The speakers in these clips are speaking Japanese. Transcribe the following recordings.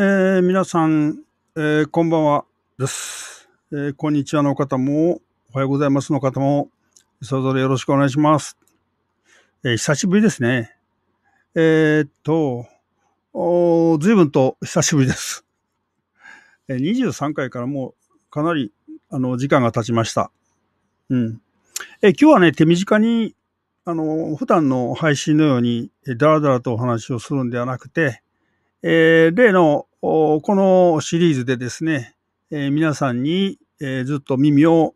えー、皆さん、えー、こんばんはです、えー、こんにちはの方も、おはようございますの方も、それぞれよろしくお願いします。え久しぶりですね。えっと、随分と久しぶりです。え23回からもうかなり、あの、時間が経ちました。うん。え今日はね、手短に、あの、普段の配信のように、だらだらとお話をするんではなくて、えー、例のこのシリーズでですね、えー、皆さんに、えー、ずっと耳を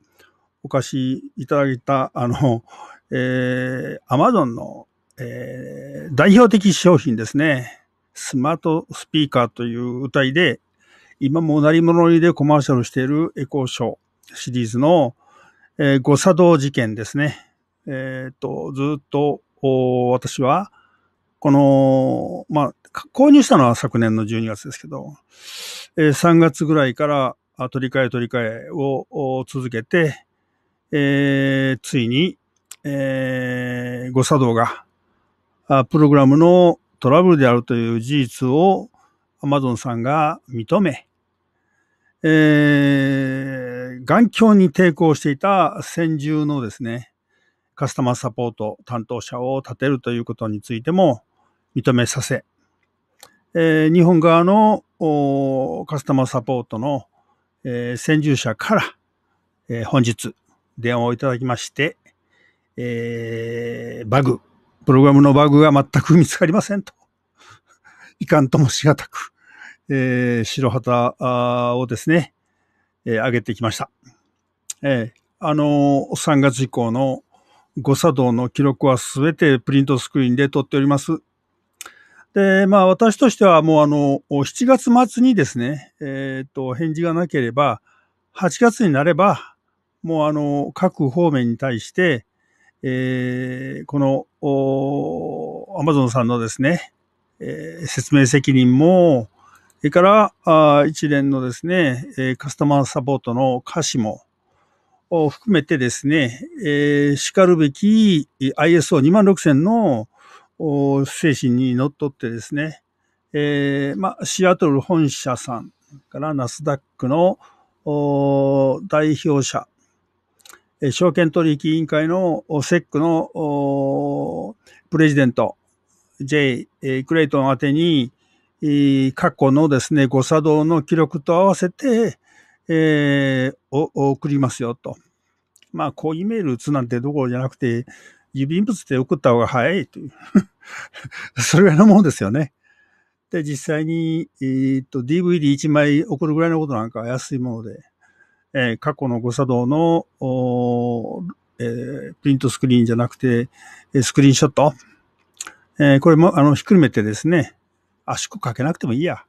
お貸しいただいた、あの、えー、Amazon の、えー、代表的商品ですね。スマートスピーカーという歌いで、今も鳴り物入りでコマーシャルしているエコーショーシリーズの、えー、誤作動事件ですね。えっ、と、ずっと、私は、この、まあ、購入したのは昨年の12月ですけど、えー、3月ぐらいから取り替え取り替えを続けて、えー、ついに、えー、誤作動が、プログラムのトラブルであるという事実を Amazon さんが認め、えー、眼鏡に抵抗していた先住のですね、カスタマーサポート担当者を立てるということについても、認めさせ、えー、日本側のカスタマーサポートの、えー、先住者から、えー、本日電話をいただきまして、えー、バグ、プログラムのバグが全く見つかりませんと。いかんともしがたく、えー、白旗をですね、えー、上げてきました。えー、あのー、3月以降の誤作動の記録はすべてプリントスクリーンで撮っております。で、まあ私としてはもうあの、7月末にですね、えっ、ー、と、返事がなければ、8月になれば、もうあの、各方面に対して、えー、この、アマゾンさんのですね、えー、説明責任も、それから、あ一連のですね、えー、カスタマーサポートの歌詞も、を含めてですね、えー、しかるべき ISO26000 の精神にのっとってですね、えー、まあ、シアトル本社さんからナスダックの代表者、証券取引委員会のセックのプレジデント、J. クレイトン宛てに、過去のですね、誤作動の記録と合わせて、えー、送りますよと。まあ、こう、メール打つなんてどころじゃなくて、郵便物で送った方が早いという それぐらいのものですよね。で、実際に、えー、っと、DVD1 枚送るぐらいのことなんか安いもので、えー、過去の誤作動の、えー、プリントスクリーンじゃなくて、スクリーンショット。えー、これも、あの、ひっくるめてですね、圧縮かけなくてもいいや。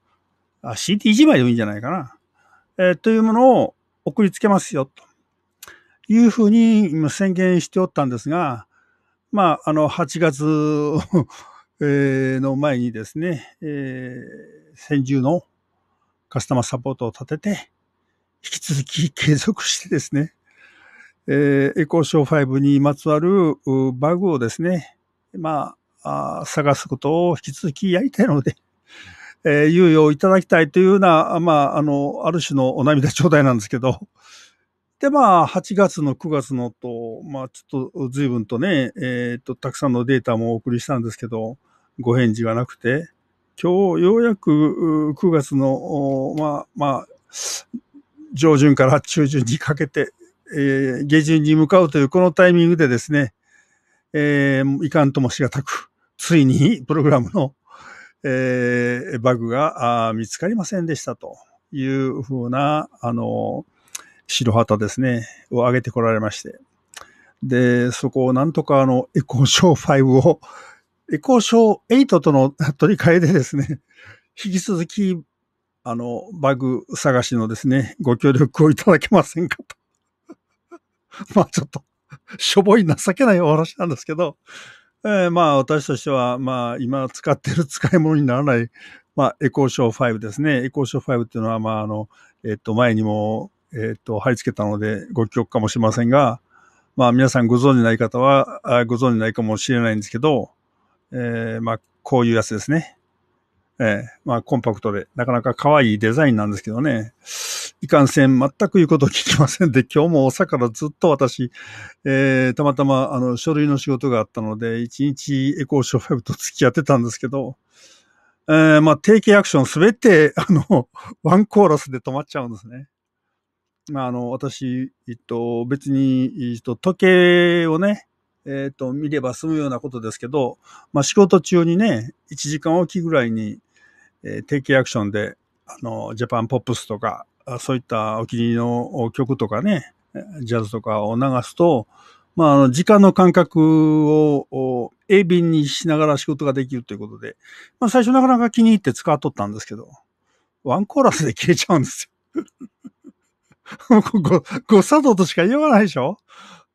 CT1 枚でもいいんじゃないかな。えー、というものを送りつけますよ、というふうに今宣言しておったんですが、まあ、あの、8月 の前にですね、えー、先住のカスタマーサポートを立てて、引き続き継続してですね、えー、エコーショー5にまつわるバグをですね、まあ、あ探すことを引き続きやりたいので、えー、猶予をいただきたいというような、まあ、あの、ある種のお涙頂戴なんですけど、で、まあ、8月の9月のと、まあ、ちょっと随分とね、えっ、ー、と、たくさんのデータもお送りしたんですけど、ご返事がなくて、今日ようやく9月の、まあ、まあ、上旬から中旬にかけて、えー、下旬に向かうというこのタイミングでですね、えー、いかんともしがたく、ついにプログラムの、えー、バグが見つかりませんでしたというふうな、あの、白旗ですね、を上げてこられまして。で、そこをなんとかあの、エコーショー5を、エコーショー8との取り替えでですね、引き続き、あの、バグ探しのですね、ご協力をいただけませんかと。まあちょっと、しょぼい情けないお話なんですけど、えー、まあ私としては、まあ今使ってる使い物にならない、まあエコーショー5ですね。エコーショー5っていうのは、まああの、えっと前にもえっ、ー、と、貼り付けたのでご記憶かもしれませんが、まあ皆さんご存知ない方は、あご存知ないかもしれないんですけど、えー、まあこういうやつですね。えー、まあコンパクトで、なかなか可愛いデザインなんですけどね。いかんせん、全く言うことを聞きませんで、今日も朝からずっと私、えー、たまたま、あの、書類の仕事があったので、一日エコーショーブと付き合ってたんですけど、えー、まあ、定型アクションすべて、あの、ワンコーラスで止まっちゃうんですね。あの、私、えっと、別に、えっと、時計をね、えっ、と、見れば済むようなことですけど、まあ、仕事中にね、1時間おきぐらいに、えー、定期アクションで、あの、ジャパンポップスとか、そういったお気に入りの曲とかね、ジャズとかを流すと、まあ、あの、時間の感覚を、鋭敏にしながら仕事ができるということで、まあ、最初なかなか気に入って使っとったんですけど、ワンコーラスで消えちゃうんですよ。ご、ご作動としか言わないでしょ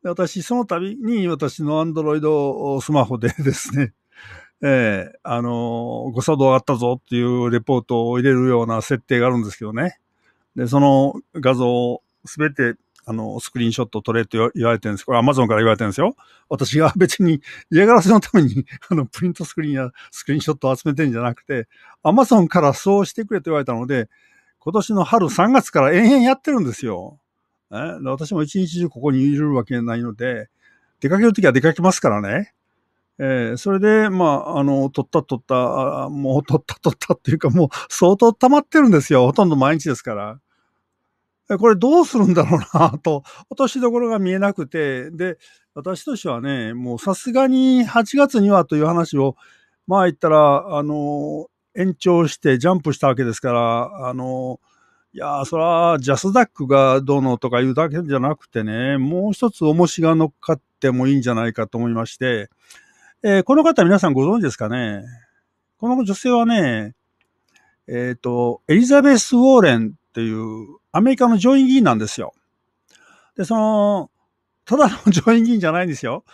私、その度に私のアンドロイドスマホでですね、ええー、あのー、誤作動あったぞっていうレポートを入れるような設定があるんですけどね。で、その画像をすべて、あの、スクリーンショット撮れと言われてるんです。これ Amazon から言われてるんですよ。私が別に嫌がらせのために、あの、プリントスクリーンやスクリーンショットを集めてるんじゃなくて、Amazon からそうしてくれと言われたので、今年の春3月から延々やってるんですよ。え私も一日中ここにいるわけないので、出かけるときは出かけますからね。えー、それで、まあ、あの、取った取った、もう取った取ったっていうか、もう相当溜まってるんですよ。ほとんど毎日ですから。これどうするんだろうなと、落としどころが見えなくて、で、私としてはね、もうさすがに8月にはという話を、まあ言ったら、あの、延長してジャンプしたわけですから、あの、いやそれはジャスダックがどうのとかいうだけじゃなくてね、もう一つ重しが乗っかってもいいんじゃないかと思いまして、えー、この方皆さんご存知ですかねこの女性はね、えっ、ー、と、エリザベス・ウォーレンっていうアメリカの上院議員なんですよ。で、その、ただの上院議員じゃないんですよ。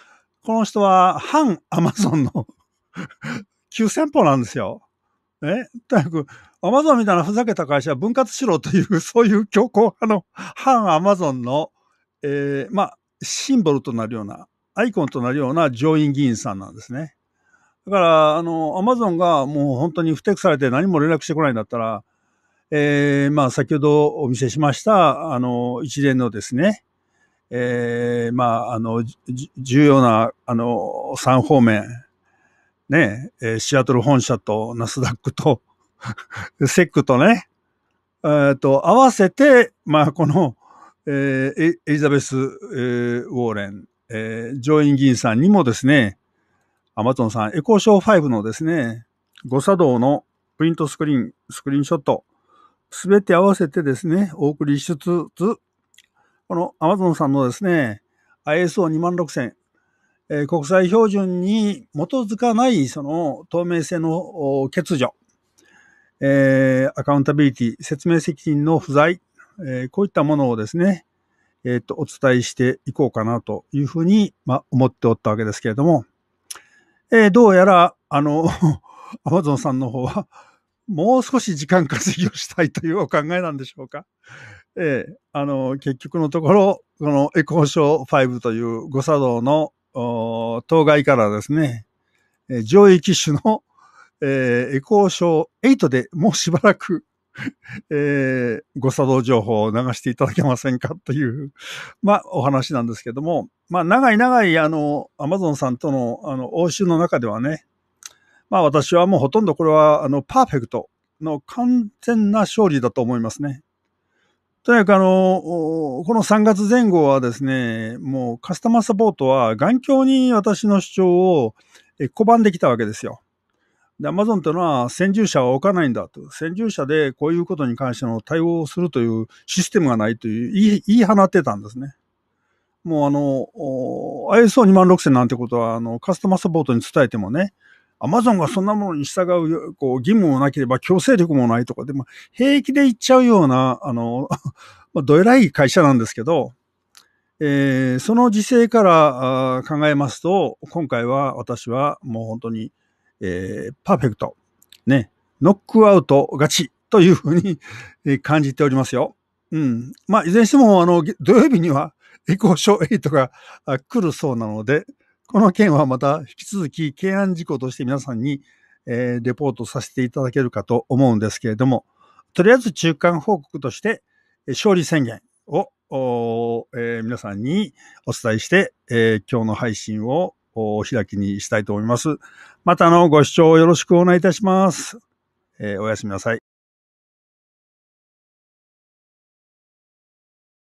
この人は反アマゾンの 急先鋒なんですよ。ね、とにかく、アマゾンみたいなふざけた会社は分割しろという、そういう強硬派の反アマゾンの、えー、まあ、シンボルとなるような、アイコンとなるような上院議員さんなんですね。だから、あの、アマゾンがもう本当に不適されて何も連絡してこないんだったら、えー、まあ、先ほどお見せしました、あの、一連のですね、えー、まあ、あの、重要な、あの、3方面、ね、えシアトル本社とナスダックと セックとね、えと、合わせて、まあ、この、えー、エリザベス、えー、ウォーレン、えー、上院議員さんにもですね、アマゾンさん、エコーショー5のですね、誤作動のプリントスクリーン、スクリーンショット、すべて合わせてですね、お送りしつつ、このアマゾンさんのですね、ISO26000、え国際標準に基づかないその透明性の欠如、えアカウンタビリティ、説明責任の不在、えこういったものをですね、えー、っと、お伝えしていこうかなというふうに、まあ、思っておったわけですけれども、えどうやら、あの、アマゾンさんの方は、もう少し時間稼ぎをしたいというお考えなんでしょうか。ええー、あの、結局のところ、このエコーショー5という誤作動の当該からですね、上位機種の、えー、エコーショー8でもうしばらく、えー、ご作動情報を流していただけませんかという、まあ、お話なんですけども、まあ、長い長い、あの、アマゾンさんとの、あの、応酬の中ではね、まあ、私はもうほとんどこれは、あの、パーフェクトの完全な勝利だと思いますね。とにかくあの、この3月前後はですね、もうカスタマーサポートは頑強に私の主張を拒んできたわけですよ。で、アマゾンというのは先住者は置かないんだと。先住者でこういうことに関しての対応をするというシステムがないという言い言い放ってたんですね。もうあの、ISO26000 なんてことはあのカスタマーサポートに伝えてもね、アマゾンがそんなものに従う、こう、義務もなければ強制力もないとか、でも、平気で言っちゃうような、あの、どえらい会社なんですけど、えー、その時勢から考えますと、今回は私はもう本当に、えー、パーフェクト、ね、ノックアウト勝ちというふうに、感じておりますよ。うん。まあ、いずれにしても、あの、土曜日にはエコーショー8が来るそうなので、この件はまた引き続き懸案事項として皆さんに、えー、レポートさせていただけるかと思うんですけれども、とりあえず中間報告として、勝利宣言を、えー、皆さんにお伝えして、えー、今日の配信をお開きにしたいと思います。またのご視聴よろしくお願いいたします。えー、おやすみなさい。